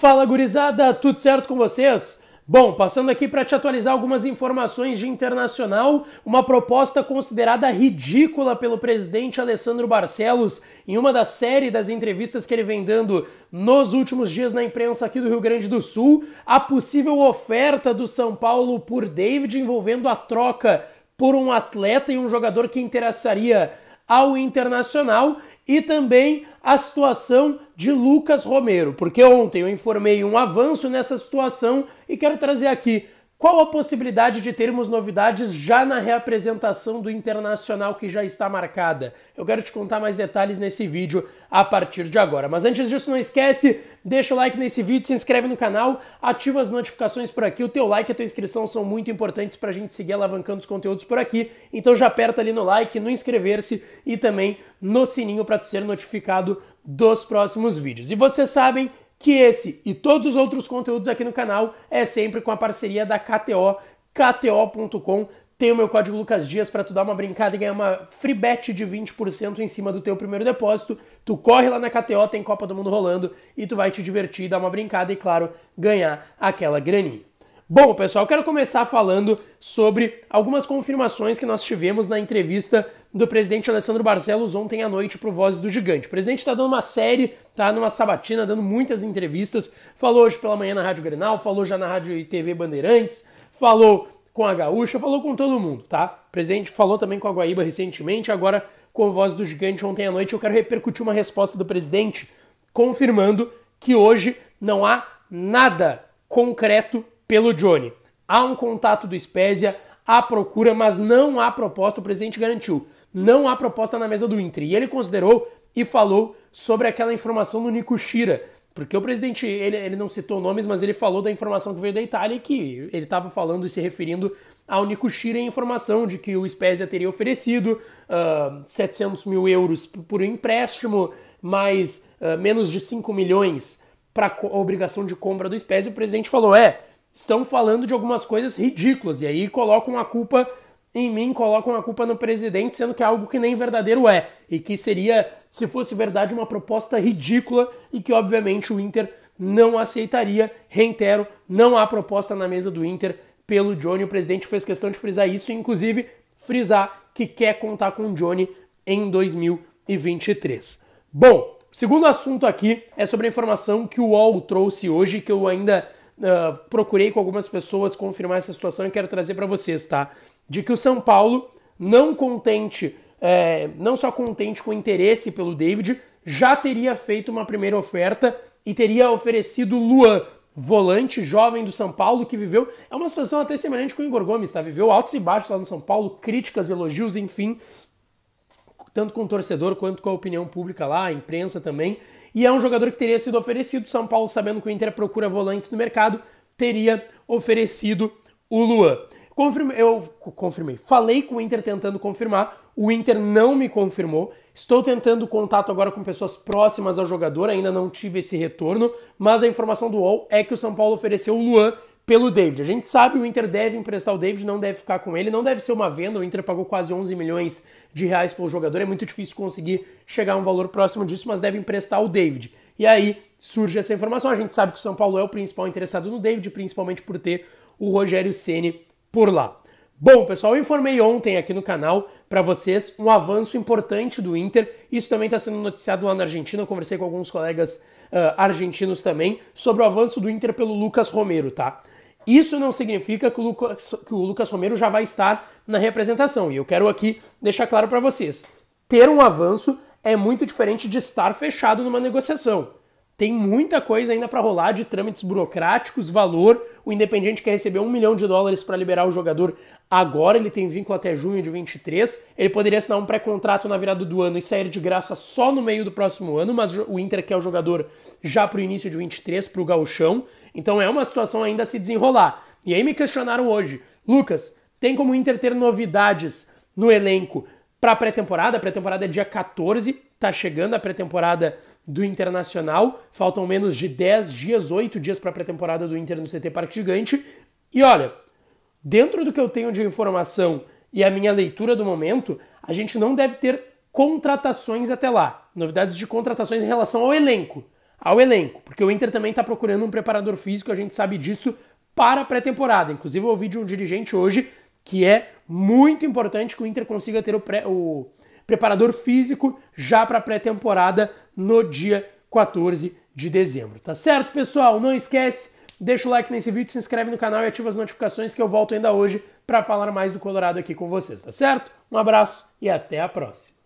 Fala gurizada, tudo certo com vocês? Bom, passando aqui para te atualizar algumas informações de internacional, uma proposta considerada ridícula pelo presidente Alessandro Barcelos em uma da série das entrevistas que ele vem dando nos últimos dias na imprensa aqui do Rio Grande do Sul, a possível oferta do São Paulo por David envolvendo a troca por um atleta e um jogador que interessaria ao Internacional e também a situação de Lucas Romero, porque ontem eu informei um avanço nessa situação e quero trazer aqui qual a possibilidade de termos novidades já na reapresentação do Internacional que já está marcada? Eu quero te contar mais detalhes nesse vídeo a partir de agora. Mas antes disso, não esquece, deixa o like nesse vídeo, se inscreve no canal, ativa as notificações por aqui. O teu like e a tua inscrição são muito importantes para a gente seguir alavancando os conteúdos por aqui. Então já aperta ali no like, no inscrever-se e também no sininho para ser notificado dos próximos vídeos. E vocês sabem, que esse e todos os outros conteúdos aqui no canal é sempre com a parceria da KTO, kto.com. Tem o meu código Lucas Dias para tu dar uma brincada e ganhar uma free bet de 20% em cima do teu primeiro depósito. Tu corre lá na KTO, tem Copa do Mundo rolando e tu vai te divertir, dar uma brincada e claro, ganhar aquela graninha. Bom, pessoal, quero começar falando sobre algumas confirmações que nós tivemos na entrevista do presidente Alessandro Barcelos ontem à noite para o Vozes do Gigante. O presidente está dando uma série, tá numa sabatina, dando muitas entrevistas. Falou hoje pela manhã na Rádio Grenal, falou já na Rádio e TV Bandeirantes, falou com a Gaúcha, falou com todo mundo, tá? O presidente falou também com a Guaíba recentemente, agora com o Voz do Gigante ontem à noite. Eu quero repercutir uma resposta do presidente confirmando que hoje não há nada concreto pelo Johnny. Há um contato do Spezia, há procura, mas não há proposta, o presidente garantiu. Não há proposta na mesa do Inter. E ele considerou e falou sobre aquela informação do Nico Shira, porque o presidente, ele, ele não citou nomes, mas ele falou da informação que veio da Itália e que ele estava falando e se referindo ao Nico Shira em informação de que o Spezia teria oferecido uh, ah, 700 mil euros por empréstimo, mais uh, menos de 5 milhões para a obrigação de compra do Spezia. O presidente falou, é, estão falando de algumas coisas ridículas e aí colocam a culpa em mim, colocam a culpa no presidente, sendo que é algo que nem verdadeiro é e que seria, se fosse verdade, uma proposta ridícula e que obviamente o Inter não aceitaria. Reitero, não há proposta na mesa do Inter pelo Johnny. O presidente fez questão de frisar isso, inclusive frisar que quer contar com o Johnny em 2023. Bom, segundo assunto aqui é sobre a informação que o UOL trouxe hoje, que eu ainda ah, procurei com algumas pessoas confirmar essa situação e quero trazer para vocês, tá? De que o São Paulo, não contente, é, não só contente com o interesse pelo David, já teria feito uma primeira oferta e teria oferecido Luan, volante jovem do São Paulo que viveu. É uma situação até semelhante com o Igor Gomes, tá? Viveu altos e baixos lá no São Paulo, críticas, elogios, enfim tanto com o torcedor quanto com a opinião pública lá, a imprensa também. E é um jogador que teria sido oferecido. São Paulo, sabendo que o Inter procura volantes no mercado, teria oferecido o Luan. Confirme, eu confirmei. Falei com o Inter tentando confirmar. O Inter não me confirmou. Estou tentando contato agora com pessoas próximas ao jogador. Ainda não tive esse retorno. Mas a informação do UOL é que o São Paulo ofereceu o Luan pelo David. A gente sabe que o Inter deve emprestar o David, não deve ficar com ele, não deve ser uma venda. O Inter pagou quase 11 milhões de reais pelo jogador, é muito difícil conseguir chegar a um valor próximo disso, mas deve emprestar o David. E aí surge essa informação. A gente sabe que o São Paulo é o principal interessado no David, principalmente por ter o Rogério Ceni por lá. Bom, pessoal, eu informei ontem aqui no canal para vocês um avanço importante do Inter. Isso também está sendo noticiado lá na Argentina. Eu conversei com alguns colegas uh, argentinos também sobre o avanço do Inter pelo Lucas Romero, tá? Isso não significa que o, Lucas, que o Lucas Romero já vai estar na representação. E eu quero aqui deixar claro para vocês: ter um avanço é muito diferente de estar fechado numa negociação. Tem muita coisa ainda para rolar de trâmites burocráticos, valor. O Independiente quer receber um milhão de dólares para liberar o jogador agora. Ele tem vínculo até junho de 23. Ele poderia assinar um pré-contrato na virada do ano e sair de graça só no meio do próximo ano, mas o Inter quer o jogador já para o início de 23, para o gauchão. Então é uma situação ainda a se desenrolar. E aí me questionaram hoje, Lucas, tem como o Inter ter novidades no elenco para a pré-temporada? A pré-temporada é dia 14, tá chegando a pré-temporada do Internacional. Faltam menos de 10 dias, 8 dias para a pré-temporada do Inter no CT Parque Gigante. E olha, dentro do que eu tenho de informação e a minha leitura do momento, a gente não deve ter contratações até lá. Novidades de contratações em relação ao elenco. Ao elenco, porque o Inter também está procurando um preparador físico, a gente sabe disso para a pré-temporada. Inclusive, eu ouvi de um dirigente hoje que é muito importante que o Inter consiga ter o, pré, o preparador físico já para a pré-temporada no dia 14 de dezembro, tá certo, pessoal? Não esquece, deixa o like nesse vídeo, se inscreve no canal e ativa as notificações que eu volto ainda hoje para falar mais do Colorado aqui com vocês, tá certo? Um abraço e até a próxima.